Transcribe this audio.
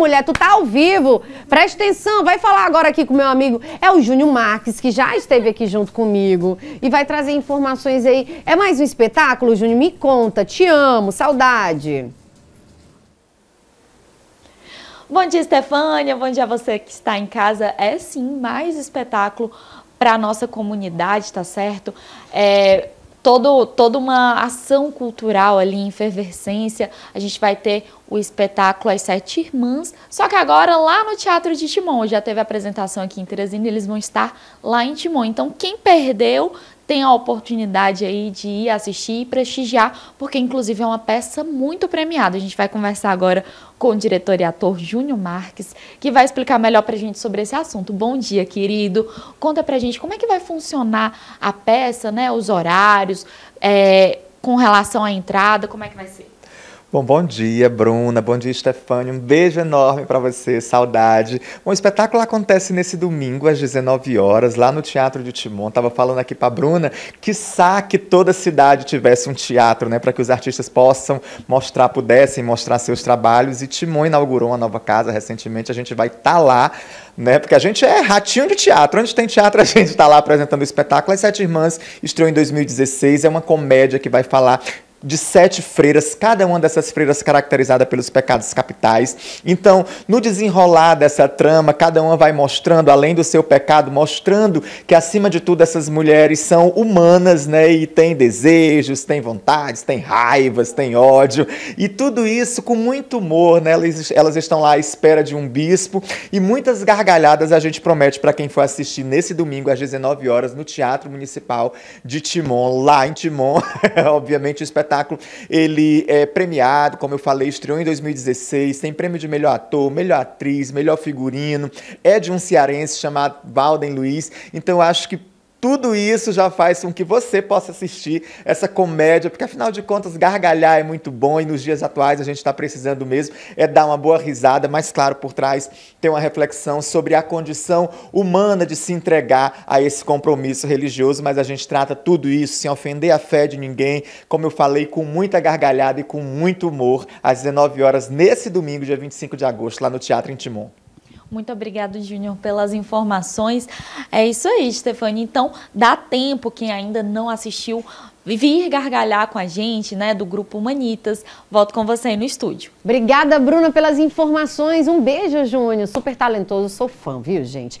mulher, tu tá ao vivo. Presta atenção, vai falar agora aqui com meu amigo. É o Júnior Marques, que já esteve aqui junto comigo e vai trazer informações aí. É mais um espetáculo, Júnior? Me conta. Te amo, saudade. Bom dia, Stefânia. Bom dia a você que está em casa. É sim, mais espetáculo para a nossa comunidade, tá certo? É, todo, toda uma ação cultural ali em efervescência. A gente vai ter o espetáculo As Sete Irmãs, só que agora lá no Teatro de Timon. Já teve apresentação aqui em Teresina, eles vão estar lá em Timon. Então, quem perdeu tem a oportunidade aí de ir assistir e prestigiar, porque inclusive é uma peça muito premiada. A gente vai conversar agora com o diretor e ator Júnior Marques, que vai explicar melhor pra gente sobre esse assunto. Bom dia, querido. Conta pra gente como é que vai funcionar a peça, né? Os horários, é, com relação à entrada, como é que vai ser? Bom, bom dia, Bruna. Bom dia, Stefânia. Um beijo enorme para você. Saudade. Bom, o espetáculo acontece nesse domingo às 19 horas, lá no Teatro de Timon. Tava falando aqui para Bruna que que toda cidade tivesse um teatro, né, para que os artistas possam mostrar, pudessem mostrar seus trabalhos. E Timon inaugurou uma nova casa recentemente. A gente vai estar tá lá, né? Porque a gente é ratinho de teatro. Onde tem teatro, a gente está lá apresentando o espetáculo. As Sete Irmãs estreou em 2016. É uma comédia que vai falar de sete freiras, cada uma dessas freiras caracterizada pelos pecados capitais. Então, no desenrolar dessa trama, cada uma vai mostrando, além do seu pecado, mostrando que, acima de tudo, essas mulheres são humanas, né? E têm desejos, têm vontades, têm raivas, têm ódio. E tudo isso com muito humor, né? Elas, elas estão lá à espera de um bispo. E muitas gargalhadas a gente promete para quem for assistir nesse domingo, às 19 horas, no Teatro Municipal de Timon, lá em Timon. Obviamente, o espetáculo espetáculo. Ele é premiado, como eu falei, estreou em 2016, tem prêmio de melhor ator, melhor atriz, melhor figurino. É de um cearense chamado Valden Luiz. Então eu acho que tudo isso já faz com que você possa assistir essa comédia, porque afinal de contas, gargalhar é muito bom e nos dias atuais a gente está precisando mesmo é dar uma boa risada, mas claro, por trás tem uma reflexão sobre a condição humana de se entregar a esse compromisso religioso, mas a gente trata tudo isso sem ofender a fé de ninguém, como eu falei, com muita gargalhada e com muito humor, às 19 horas nesse domingo, dia 25 de agosto, lá no Teatro Intimon. Muito obrigado, Júnior, pelas informações. É isso aí, Stefani. Então, dá tempo quem ainda não assistiu vir gargalhar com a gente, né, do grupo Humanitas. Volto com você aí no estúdio. Obrigada, Bruna, pelas informações. Um beijo, Júnior. Super talentoso, sou fã, viu, gente?